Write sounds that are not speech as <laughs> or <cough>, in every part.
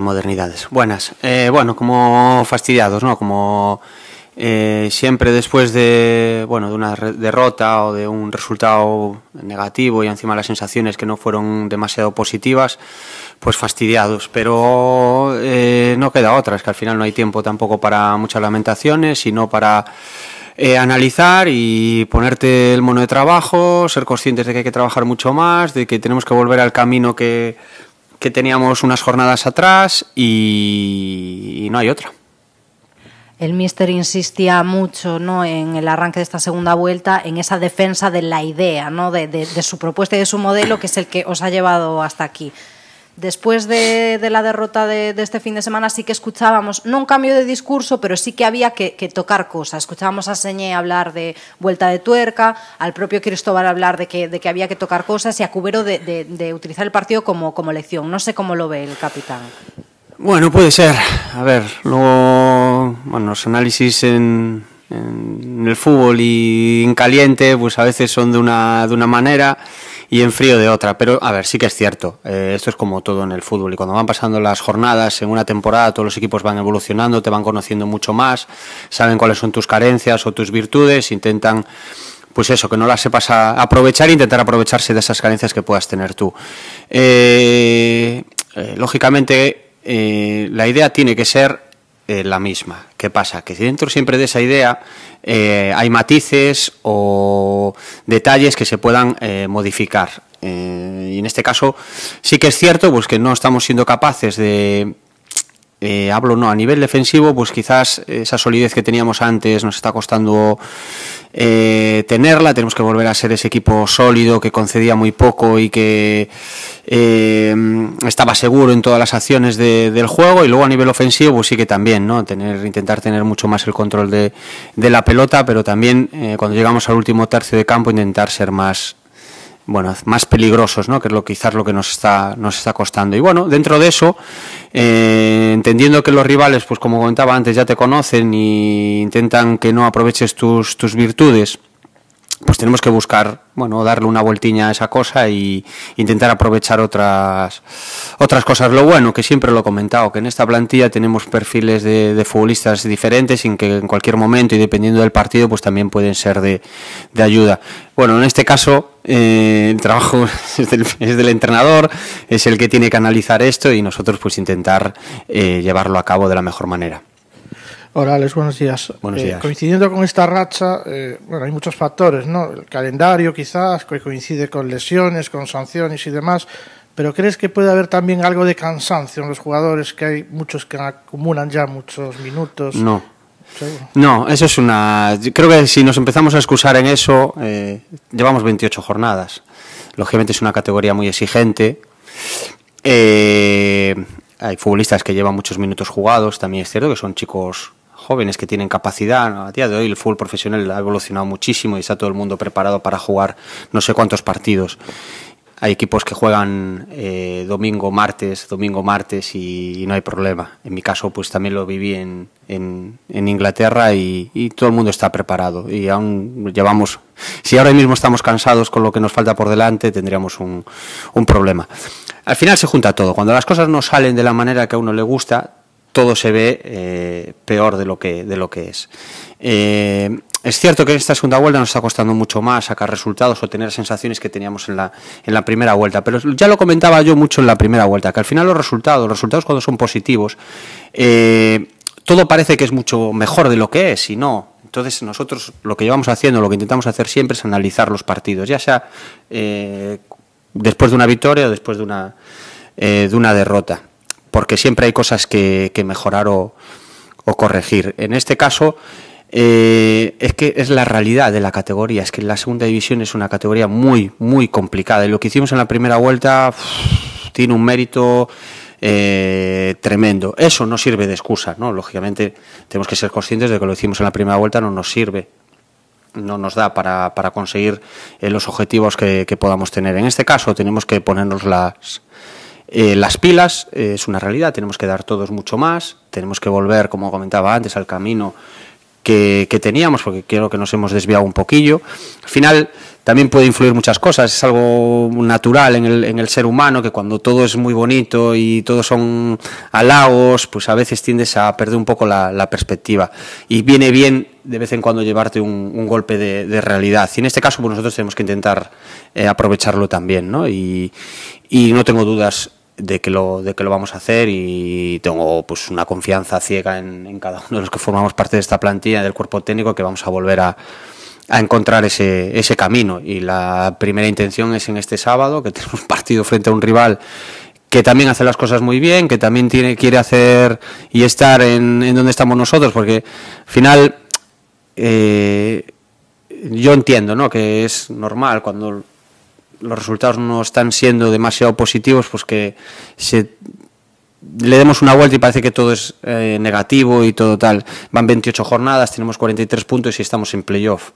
modernidades Buenas. Eh, bueno, como fastidiados, ¿no? Como eh, siempre después de, bueno, de una derrota o de un resultado negativo y encima las sensaciones que no fueron demasiado positivas, pues fastidiados. Pero eh, no queda otra, es que al final no hay tiempo tampoco para muchas lamentaciones, sino para... analizar y ponerte el mono de trabajo, ser conscientes de que hay que trabajar mucho más, de que tenemos que volver al camino que que teníamos unas jornadas atrás y, no hay otra. El míster insistía mucho ¿no? en el arranque de esta segunda vuelta, en esa defensa de la idea, ¿no? de, de su propuesta y de su modelo, que es el que os ha llevado hasta aquí después de, la derrota de, este fin de semana sí que escuchábamos, no un cambio de discurso, pero sí que había que, tocar cosas. Escuchábamos a Señé hablar de vuelta de tuerca, al propio Cristóbal hablar de que, había que tocar cosas y a Cubero de, utilizar el partido como, elección. lección. No sé cómo lo ve el capitán. Bueno, puede ser. A ver, luego, bueno, los análisis en, el fútbol y en caliente, pues a veces son de una manera y en frío de otra. Pero a ver, sí que es cierto, eh, esto es como todo en el fútbol y cuando van pasando las jornadas en una temporada todos los equipos van evolucionando, te van conociendo mucho más, saben cuáles son tus carencias o tus virtudes, intentan pues eso, que no las sepas aprovechar e intentar aprovecharse de esas carencias que puedas tener tú. Eh, eh, lógicamente, la idea tiene que ser eh, la misma. ¿Qué pasa? Que dentro siempre de esa idea eh, hay matices o detalles que se puedan eh, modificar. y en este caso sí que es cierto pues, que no estamos siendo capaces de eh, hablo no a nivel defensivo, pues quizás esa solidez que teníamos antes nos está costando eh, tenerla. Tenemos que volver a ser ese equipo sólido que concedía muy poco y que eh, estaba seguro en todas las acciones del juego. Y luego a nivel ofensivo, pues sí que también, ¿no? Tener, intentar tener mucho más el control de la pelota, pero también cuando llegamos al último tercio de campo, intentar ser más, bueno, más peligrosos, ¿no? que es lo quizás lo que nos está, nos está costando. Y bueno, dentro de eso, eh, entendiendo que los rivales, pues como comentaba antes, ya te conocen y intentan que no aproveches tus, tus virtudes, pues tenemos que buscar, bueno, darle una vueltiña a esa cosa y intentar aprovechar otras, otras cosas. Lo bueno, que siempre lo he comentado, que en esta plantilla tenemos perfiles de, futbolistas diferentes sin que en cualquier momento y dependiendo del partido, pues también pueden ser de, ayuda. Bueno, en este caso, eh, el trabajo <laughs> es del, entrenador, es el que tiene que analizar esto y nosotros pues intentar eh, llevarlo a cabo de la mejor manera. Orales, buenos eh, días. coincidiendo con esta racha, eh, bueno, hay muchos factores, ¿no? El calendario quizás, que coincide con lesiones, con sanciones y demás, pero ¿crees que puede haber también algo de cansancio en los jugadores, que hay muchos que acumulan ya muchos minutos? No. No, eso es una... creo que si nos empezamos a excusar en eso, eh, llevamos 28 jornadas. Lógicamente es una categoría muy exigente. hay futbolistas que llevan muchos minutos jugados, también es cierto que son chicos jóvenes que tienen capacidad. A día de hoy el fútbol profesional ha evolucionado muchísimo y está todo el mundo preparado para jugar no sé cuántos partidos. Hay equipos que juegan eh, domingo, martes, domingo, martes y, no hay problema. En mi caso, pues también lo viví en, en, Inglaterra y, y, todo el mundo está preparado. Y aún llevamos, si ahora mismo estamos cansados con lo que nos falta por delante, tendríamos un, un problema. Al final se junta todo. Cuando las cosas no salen de la manera que a uno le gusta, todo se ve eh, peor de lo que, de lo que es. Eh, es cierto que en esta segunda vuelta nos está costando mucho más sacar resultados o tener sensaciones que teníamos en la, primera vuelta, pero ya lo comentaba yo mucho en la primera vuelta, que al final los resultados, los resultados cuando son positivos, eh, todo parece que es mucho mejor de lo que es y no. Entonces nosotros lo que llevamos haciendo, lo que intentamos hacer siempre es analizar los partidos, ya sea después de una victoria o después de una, de una derrota porque siempre hay cosas que, mejorar o, corregir. En este caso, eh, es que es la realidad de la categoría, es que la segunda división es una categoría muy, muy complicada y lo que hicimos en la primera vuelta tiene un mérito eh, tremendo. Eso no sirve de excusa, ¿no? Lógicamente tenemos que ser conscientes de que lo que hicimos en la primera vuelta no nos sirve no nos da para, conseguir eh, los objetivos que podamos tener. En este caso tenemos que ponernos las, eh, las pilas eh, es una realidad, tenemos que dar todos mucho más, tenemos que volver, como comentaba antes, al camino que, teníamos, porque creo que nos hemos desviado un poquillo. Al final también puede influir muchas cosas, es algo natural en el, en el ser humano, que cuando todo es muy bonito y todos son halagos, pues a veces tiendes a perder un poco la, perspectiva. Y viene bien de vez en cuando llevarte un, golpe de, realidad. Y en este caso, pues nosotros tenemos que intentar eh, aprovecharlo también, ¿no? y no tengo dudas de que lo, de que lo vamos a hacer y tengo pues una confianza ciega en, cada uno de los que formamos parte de esta plantilla, del cuerpo técnico, que vamos a volver a, a encontrar ese, ese camino. Y la primera intención es en este sábado, que <laughs> tenemos partido frente a un rival que también hace las cosas muy bien, que también tiene, quiere hacer y estar en, en donde estamos nosotros, porque al final eh, yo entiendo ¿no? que es normal cuando los resultados no están siendo demasiado positivos, pues que se le demos una vuelta y parece que todo es eh, negativo y todo tal. Van 28 jornadas, tenemos 43 puntos y estamos en playoff.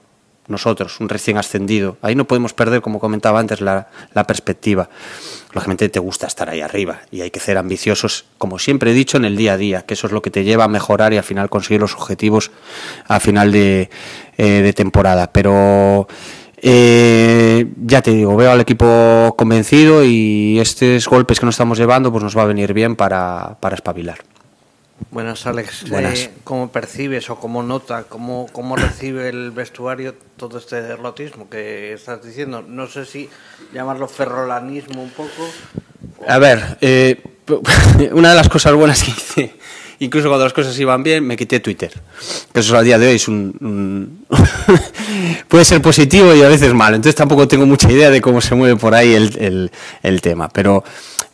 Nosotros, un recién ascendido. Ahí no podemos perder, como comentaba antes, la, perspectiva. Lógicamente te gusta estar ahí arriba y hay que ser ambiciosos, como siempre he dicho, en el día a día, que eso es lo que te lleva a mejorar y al final conseguir los objetivos a final de, eh, de temporada. Pero eh, ya te digo, veo al equipo convencido y estos golpes que nos estamos llevando pues nos va a venir bien para, para espabilar. Buenas, Alex. Eh, ¿Cómo percibes o cómo nota, cómo, cómo recibe el vestuario todo este derrotismo que estás diciendo? No sé si llamarlo ferrolanismo un poco. A ver, eh, <laughs> una de las cosas buenas que hice incluso cuando las cosas iban bien, me quité Twitter. eso a día de hoy es un... <laughs> puede ser positivo y a veces malo. Entonces tampoco tengo mucha idea de cómo se mueve por ahí el, tema. Pero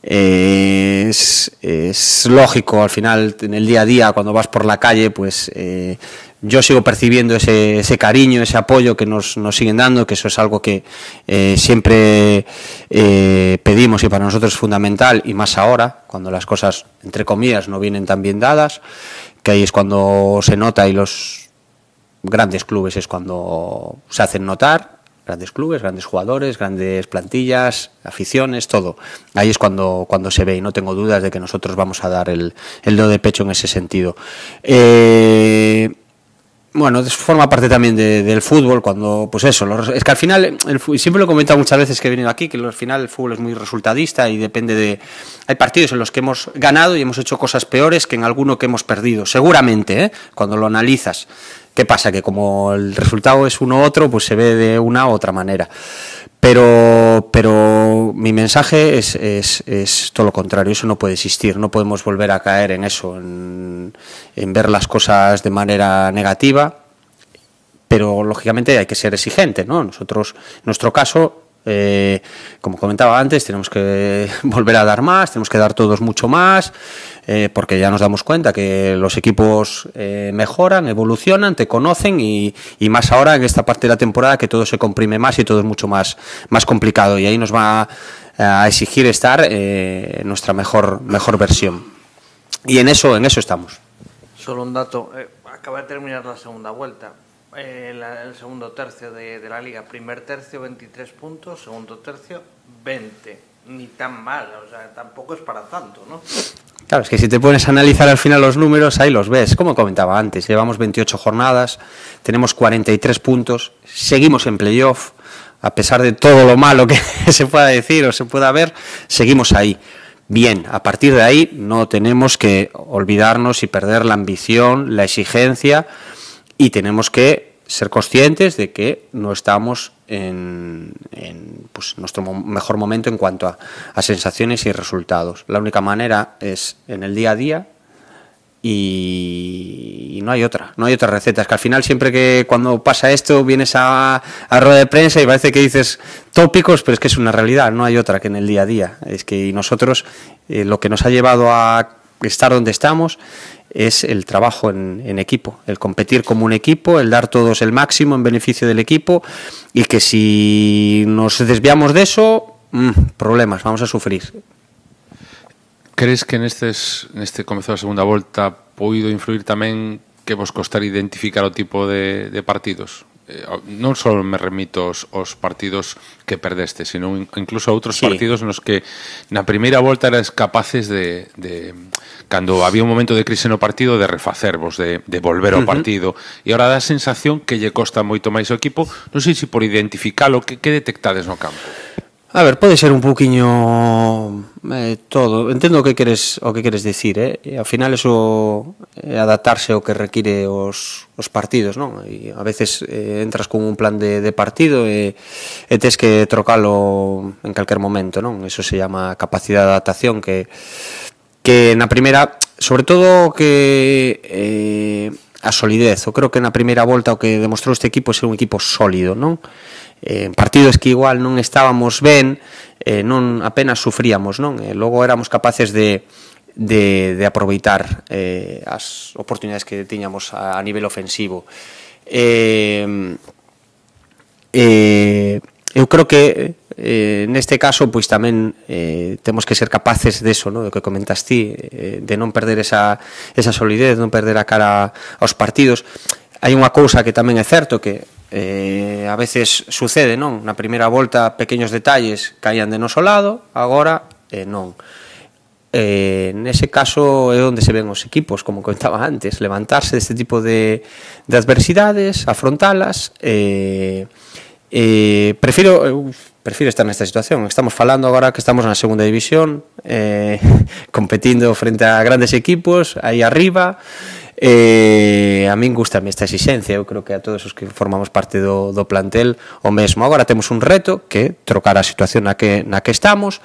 eh, es, lógico, al final, en el día a día, cuando vas por la calle, pues... Eh, yo sigo percibiendo ese, ese cariño, ese apoyo que nos, siguen dando, que eso es algo que eh, siempre eh, pedimos y para nosotros es fundamental, y más ahora, cuando las cosas, entre comillas, no vienen tan bien dadas, que ahí es cuando se nota y los grandes clubes es cuando se hacen notar, grandes clubes, grandes jugadores, grandes plantillas, aficiones, todo. Ahí es cuando, cuando se ve y no tengo dudas de que nosotros vamos a dar el, el do de pecho en ese sentido. Eh, bueno, forma parte también del fútbol cuando, pues eso, es que al final, siempre lo he comentado muchas veces que he venido aquí, que al final el fútbol es muy resultadista y depende de... Hay partidos en los que hemos ganado y hemos hecho cosas peores que en alguno que hemos perdido, seguramente, ¿eh? cuando lo analizas. ¿Qué pasa? Que como el resultado es uno u otro, pues se ve de una u otra manera. Pero, pero mi mensaje es, todo lo contrario, eso no puede existir, no podemos volver a caer en eso, en, en ver las cosas de manera negativa, pero lógicamente hay que ser exigente, ¿no? Nosotros, nuestro caso, eh, como comentaba antes, tenemos que <laughs> volver a dar más, tenemos que dar todos mucho más, eh, porque ya nos damos cuenta que los equipos eh, mejoran, evolucionan, te conocen y, más ahora en esta parte de la temporada que todo se comprime más y todo es mucho más, más complicado y ahí nos va a, exigir estar nuestra mejor, mejor versión. Y en eso, en eso estamos. Solo un dato, acaba de terminar la segunda vuelta eh, el segundo tercio de, de, la liga. Primer tercio 23 puntos, segundo tercio 20. Ni tan mal, o sea, tampoco es para tanto, ¿no? Claro, es que si te pones a analizar al final los números, ahí los ves. Como comentaba antes, llevamos 28 jornadas, tenemos 43 puntos, seguimos en playoff, a pesar de todo lo malo que <laughs> se pueda decir o se pueda ver, seguimos ahí. Bien, a partir de ahí no tenemos que olvidarnos y perder la ambición, la exigencia y tenemos que ser conscientes de que no estamos en, pues, nuestro mejor momento en cuanto a, sensaciones y resultados. La única manera es en el día a día y, no hay otra, no hay otra receta. Es que al final siempre que cuando pasa esto vienes a, a rueda de prensa y parece que dices tópicos, pero es que es una realidad, no hay otra que en el día a día. Es que nosotros eh, lo que nos ha llevado a estar donde estamos es el trabajo en, equipo, el competir como un equipo, el dar todos el máximo en beneficio del equipo y que si nos desviamos de eso, mm, problemas, vamos a sufrir. ¿Crees que en este, en este de de segunda vuelta ha podido influir también que vos costar identificar o tipo de partidos? eh, non só me remito os, os partidos que perdeste, sino incluso a outros sí. partidos nos que na primeira volta eras capaces de, de cando había un momento de crise no partido de refacervos, de, de volver ao partido. Uh -huh. E agora dá a sensación que lle costa moito máis o equipo, non sei se por identificalo que, que detectades no campo. A ver, pode ser un pouquiño eh, todo. Entendo o que queres o que queres decir, eh? E ao final eso é eh, adaptarse ao que require os, os partidos, non? E a veces eh, entras con un plan de, de partido e, e tes que trocalo en calquer momento, non? Eso se llama capacidade de adaptación que que na primeira, sobre todo que eh, a solidez, eu creo que na primeira volta o que demostrou este equipo é ser un equipo sólido, non? eh, partidos que igual non estábamos ben, eh, non apenas sufríamos, non? E eh, logo éramos capaces de de, de aproveitar eh, as oportunidades que tiñamos a, a nivel ofensivo. Eh, eh, eu creo que eh, neste caso pois tamén eh, temos que ser capaces deso, no? do que comentas ti, eh, de non perder esa, esa solidez, non perder a cara aos partidos. Hai unha cousa que tamén é certo que eh, a veces sucede, non? Na primeira volta pequeños detalles caían de noso lado, agora eh, non. Eh, nese caso é onde se ven os equipos, como comentaba antes, levantarse deste tipo de, de adversidades, afrontalas, eh, eh, prefiro uf, prefiro estar nesta situación. Estamos falando agora que estamos na segunda división, eh, <laughs> competindo frente a grandes equipos aí arriba, Eh, a min gustame esta exixencia, eu creo que a todos os que formamos parte do, do plantel o mesmo. Agora temos un reto que trocar a situación na que, na que estamos,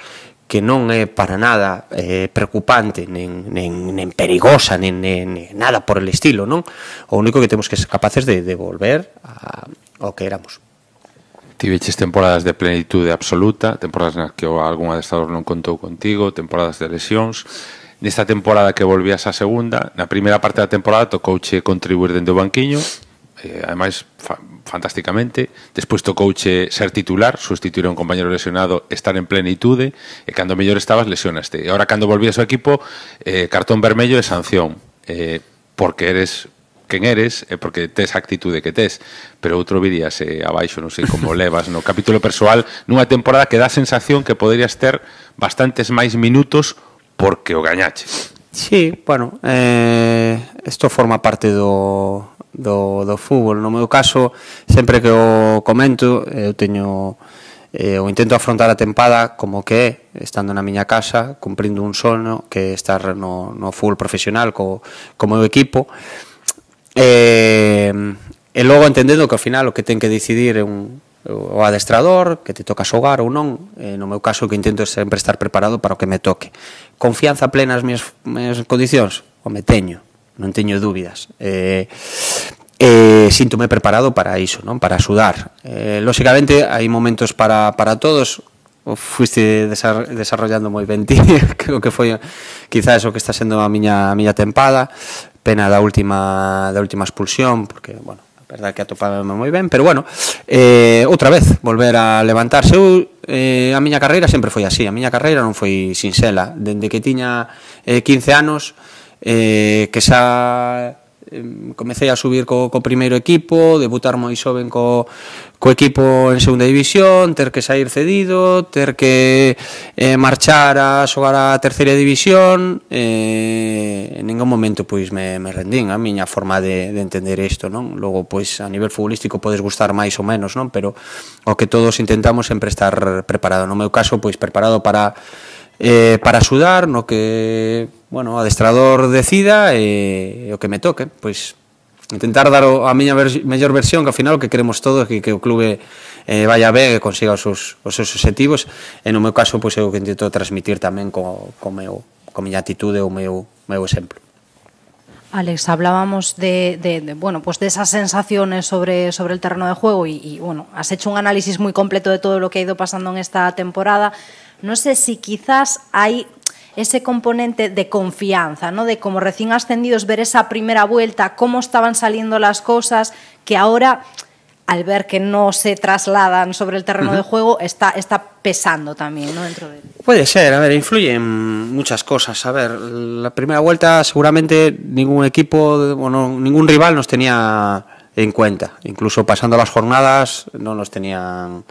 que non é para nada eh, preocupante, nen, nen, nen perigosa, nen, nen, nen nada por el estilo, non? O único que temos que ser capaces de, de volver a, o que éramos. Tiveches temporadas de plenitude absoluta, temporadas nas que algunha de estados non contou contigo, temporadas de lesións, Nesta temporada que volvías a segunda, na primeira parte da temporada tocouche contribuir dende o banquiño, eh, ademais fa, fantásticamente despois tocouche ser titular sustituir a un compañero lesionado estar en plenitude e cando mellor estabas lesionaste e agora cando volvías ao equipo eh, cartón vermello e sanción eh, porque eres quen eres e porque tes a actitude que tes pero outro viríase eh, abaixo non sei como levas no capítulo persoal nunha temporada que dá sensación que poderías ter bastantes máis minutos porque o gañache. Sí, bueno, eh, esto forma parte do, do, do fútbol. No meu caso, sempre que o comento, eu teño eh, o intento afrontar a tempada como que é, estando na miña casa, cumprindo un sono que estar no, no fútbol profesional co, como meu equipo. Eh, e logo entendendo que ao final o que ten que decidir é un, o adestrador, que te toca xogar ou non, eh, no meu caso que intento sempre estar preparado para o que me toque. Confianza plena nas minhas, minhas condicións? O me teño, non teño dúbidas. Eh, eh, síntome preparado para iso, non? para sudar. Eh, lóxicamente, hai momentos para, para todos, fuiste desarrollando moi ben <laughs> ti, creo que foi quizás o que está sendo a miña a miña tempada, pena da última da última expulsión, porque bueno, verdad que atopábame moi ben, pero bueno, eh, outra vez, volver a levantarse. Eu, eh, a miña carreira sempre foi así, a miña carreira non foi sinxela. Dende que tiña eh, 15 anos, eh, que xa comecei a subir co, co primeiro equipo, debutar moi xoven co, co equipo en segunda división, ter que sair cedido, ter que eh, marchar a xogar a terceira división, eh, en ningún momento pois me, me rendín a miña forma de, de entender isto, non? Logo pois a nivel futbolístico podes gustar máis ou menos, non? Pero o que todos intentamos sempre estar preparado. No meu caso, pois preparado para eh, para axudar no que bueno, o adestrador decida e, e o que me toque, pois intentar dar o, a miña ver, mellor versión que ao final o que queremos todos que, que o clube eh, vaya ben e consiga os seus, os seus objetivos e no meu caso pois, é o que intento transmitir tamén co, co meu, co miña atitude ou meu, meu exemplo. Alex, hablábamos de, de, de, bueno, pues de esas sensaciones sobre, sobre el terreno de juego y, y bueno, has hecho un análisis muy completo de todo lo que ha ido pasando en esta temporada. No sé si quizás hay ese componente de confianza, ¿no? De como recién ascendidos ver esa primera vuelta, cómo estaban saliendo las cosas, que ahora al ver que no se trasladan sobre el terreno de juego, está, está pesando también ¿no? dentro de Puede ser, a ver, influyen muchas cosas. A ver, la primera vuelta seguramente ningún equipo, bueno, ningún rival nos tenía en cuenta. Incluso pasando las jornadas no nos tenían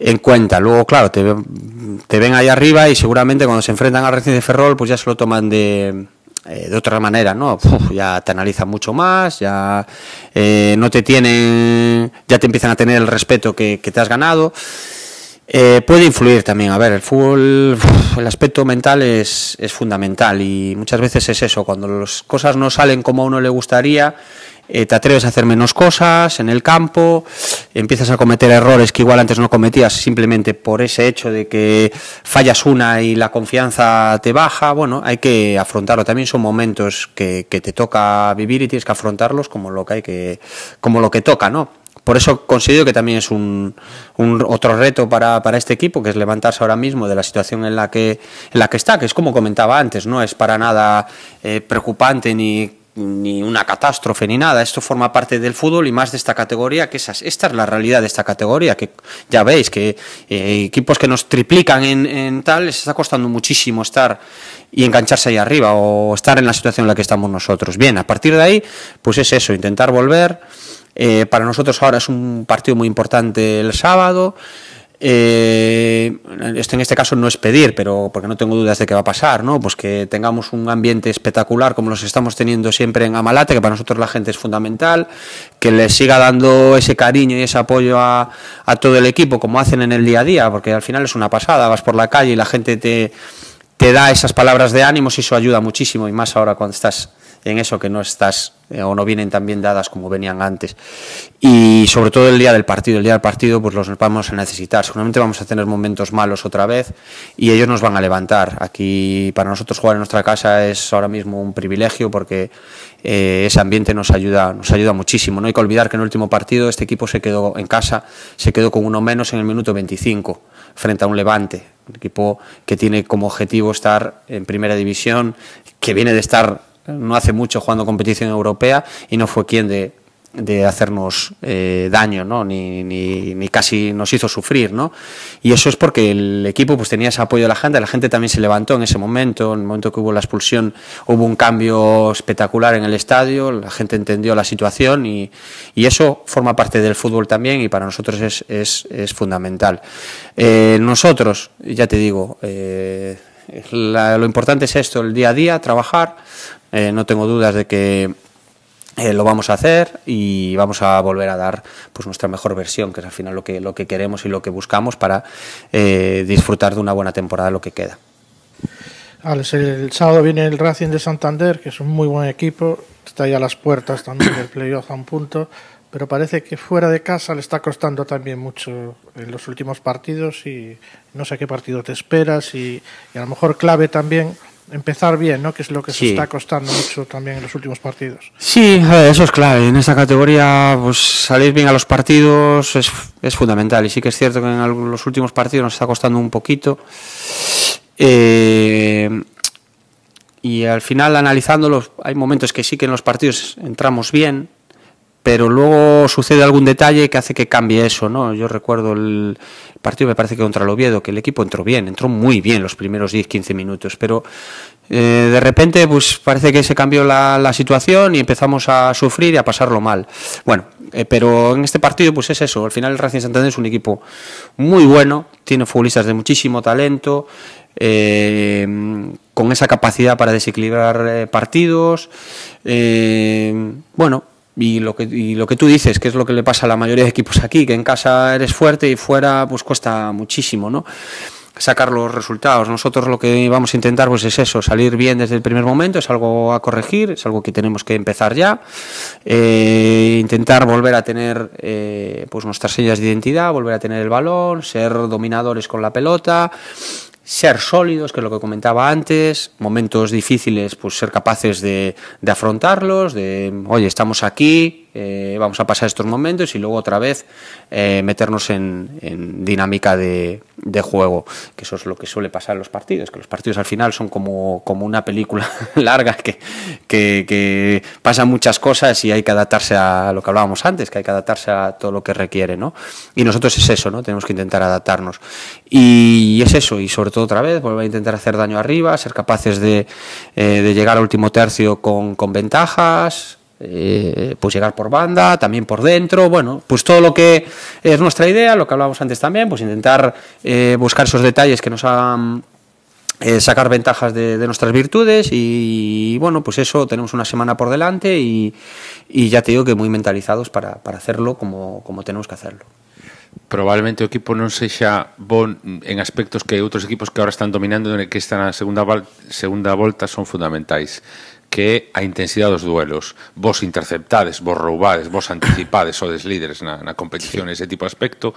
en cuenta. Luego, claro, te, ven ahí arriba y seguramente cuando se enfrentan al Racing de Ferrol, pues ya se lo toman de, eh, de otra manera, ¿no? <laughs> Pues ya te analizan mucho más, ya eh, no te tienen, ya te empiezan a tener el respeto que, te has ganado. Eh, puede influir también, a ver, el fútbol, el aspecto mental es, es fundamental y muchas veces es eso, cuando las cosas no salen como a uno le gustaría, eh, te atreves a hacer menos cosas en el campo, empiezas a cometer errores que igual antes no cometías simplemente por ese hecho de que fallas una y la confianza te baja. Bueno, hay que afrontarlo. También son momentos que, te toca vivir y tienes que afrontarlos como lo que hay que, como lo que toca, ¿no? Por eso considero que también es un, otro reto para, este equipo, que es levantarse ahora mismo de la situación en la que, en la que está, que es como comentaba antes, no es para nada eh, preocupante ni ni una catástrofe ni nada. Esto forma parte del fútbol y más de esta categoría, que esas, esta es la realidad de esta categoría, que ya veis que eh, equipos que nos triplican en, tal les está costando muchísimo estar y engancharse ahí arriba o estar en la situación en la que estamos nosotros. Bien, a partir de ahí, pues es eso, intentar volver. Eh, para nosotros ahora es un partido muy importante el sábado. Eh, esto en este caso no es pedir, pero porque no tengo dudas de que va a pasar, ¿no? Pues que tengamos un ambiente espectacular como los estamos teniendo siempre en Amalate, que para nosotros la gente es fundamental, que les siga dando ese cariño y ese apoyo a, todo el equipo, como hacen en el día a día, porque al final es una pasada, vas por la calle y la gente te, te da esas palabras de ánimo y eso ayuda muchísimo, y más ahora cuando estás en eso que no estás eh, o no vienen tan bien dadas como venían antes. Y sobre todo el día del partido, el día del partido pues los vamos a necesitar. Seguramente vamos a tener momentos malos otra vez y ellos nos van a levantar. Aquí para nosotros jugar en nuestra casa es ahora mismo un privilegio porque eh, ese ambiente nos ayuda, nos ayuda muchísimo. No hay que olvidar que en el último partido este equipo se quedó en casa, se quedó con uno menos en el minuto 25 frente a un Levante, un equipo que tiene como objetivo estar en primera división, que viene de estar no hace mucho jugando competición europea y no fue quien de, de hacernos eh, daño, ¿no? Ni, casi nos hizo sufrir, ¿no? Y eso es porque el equipo pues, tenía ese apoyo de la gente, la gente también se levantó en ese momento, en el momento que hubo la expulsión hubo un cambio espectacular en el estadio, la gente entendió la situación y, y eso forma parte del fútbol también y para nosotros es, fundamental. Eh, nosotros, ya te digo, eh, lo importante es esto, el día a día, trabajar, eh, no tengo dudas de que eh, lo vamos a hacer y vamos a volver a dar pues nuestra mejor versión, que es al final lo que, lo que queremos y lo que buscamos para eh, disfrutar de una buena temporada lo que queda. Alex, el sábado viene el Racing de Santander, que es un muy buen equipo, está ahí a las puertas también del playoff a un punto, pero parece que fuera de casa le está costando también mucho en los últimos partidos y no sé qué partido te esperas y, y a lo mejor clave también empezar bien, ¿no? Que es lo que se está costando mucho también en los últimos partidos. Sí, eso es clave. En esta categoría, pues salir bien a los partidos es, fundamental. Y sí que es cierto que en los últimos partidos nos está costando un poquito. Eh, y al final, analizándolo, hay momentos que sí que en los partidos entramos bien, pero luego sucede algún detalle que hace que cambie eso, ¿no? Yo recuerdo el, partido me parece que contra el Oviedo, que el equipo entró bien, entró muy bien los primeros 10-15 minutos, pero eh, de repente pues parece que se cambió la, la, situación y empezamos a sufrir y a pasarlo mal. Bueno, eh, pero en este partido pues es eso, al final el Racing Santander es un equipo muy bueno, tiene futbolistas de muchísimo talento, eh, con esa capacidad para desequilibrar partidos, bueno, y lo, que, y lo que tú dices, que es lo que le pasa a la mayoría de equipos aquí, que en casa eres fuerte y fuera pues cuesta muchísimo, ¿no? sacar los resultados. Nosotros lo que vamos a intentar pues es eso, salir bien desde el primer momento, es algo a corregir, es algo que tenemos que empezar ya, eh, intentar volver a tener eh, pues nuestras señas de identidad, volver a tener el balón, ser dominadores con la pelota, ser sólidos, que es lo que comentaba antes, momentos difíciles, pues ser capaces de, de afrontarlos, de, oye, estamos aquí, eh, vamos a pasar estos momentos y luego otra vez eh, meternos en, dinámica de, juego, que eso es lo que suele pasar en los partidos, que los partidos al final son como, una película <laughs> larga que, que, pasan muchas cosas y hay que adaptarse a lo que hablábamos antes, que hay que adaptarse a todo lo que requiere, ¿no? Y nosotros es eso, ¿no? Tenemos que intentar adaptarnos. Y es eso, y sobre todo otra vez, volver a intentar hacer daño arriba, ser capaces de, eh, de llegar al último tercio con, con ventajas, eh, pues llegar por banda, también por dentro, bueno, pues todo lo que es nuestra idea, lo que hablábamos antes también, pues intentar eh, buscar esos detalles que nos hagan eh, sacar ventajas de, nuestras virtudes y, bueno, pues eso tenemos una semana por delante y, ya te digo que muy mentalizados para, hacerlo como, tenemos que hacerlo. probablemente el equipo No se bon en aspectos que otros equipos que ahora están dominando en que están en segunda segunda vuelta son fundamentales que a intensidad dos duelos. Vos interceptades, vos robades vos anticipades, <coughs> sois líderes en la competición, ese tipo de aspecto,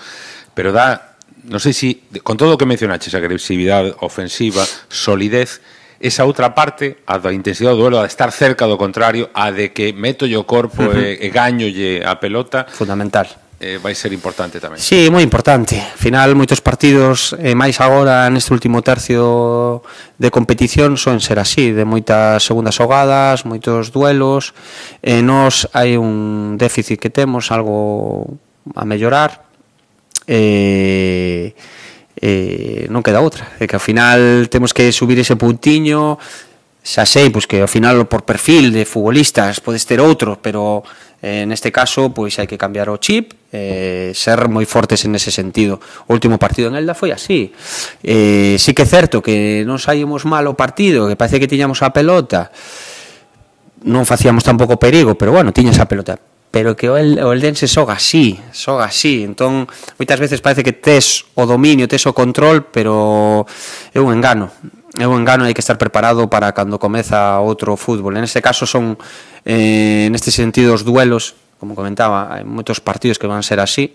pero da, no sé si, con todo lo que mencionaches, agresividad ofensiva, solidez, esa otra parte, a intensidad de do duelo, a estar cerca lo contrario, a de que meto yo corpo e, e a pelota. Fundamental. eh, vai ser importante tamén. Sí, moi importante. Al final, moitos partidos, eh, máis agora neste último tercio de competición, son ser así, de moitas segundas hogadas, moitos duelos. Eh, nos hai un déficit que temos, algo a mellorar. Eh, eh, non queda outra. É que ao final temos que subir ese puntiño, xa sei, pois que ao final por perfil de futbolistas podes ter outro, pero Eh, neste caso, pois hai que cambiar o chip, eh, ser moi fortes en ese sentido. O último partido en Elda foi así. Eh, sí que é certo que non saímos mal o partido, que parece que tiñamos a pelota, non facíamos tampouco perigo, pero bueno, tiñas a pelota. Pero que o, el, o Eldense soga así, soga así. Entón, moitas veces parece que tes o dominio, tes o control, pero é un engano é un engano hai que estar preparado para cando comeza outro fútbol. En ese caso son eh, neste sentido os duelos, como comentaba, hai moitos partidos que van ser así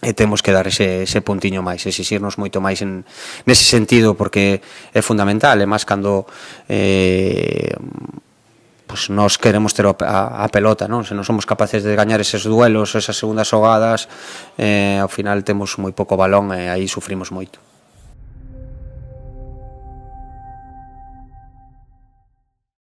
e temos que dar ese, ese puntiño máis, exixirnos moito máis en, nese sentido, porque é fundamental, e máis cando eh, pues nós queremos ter a, a, a pelota, non? Se non somos capaces de gañar eses duelos, esas segundas xogadas, eh, ao final temos moi pouco balón e aí sufrimos moito.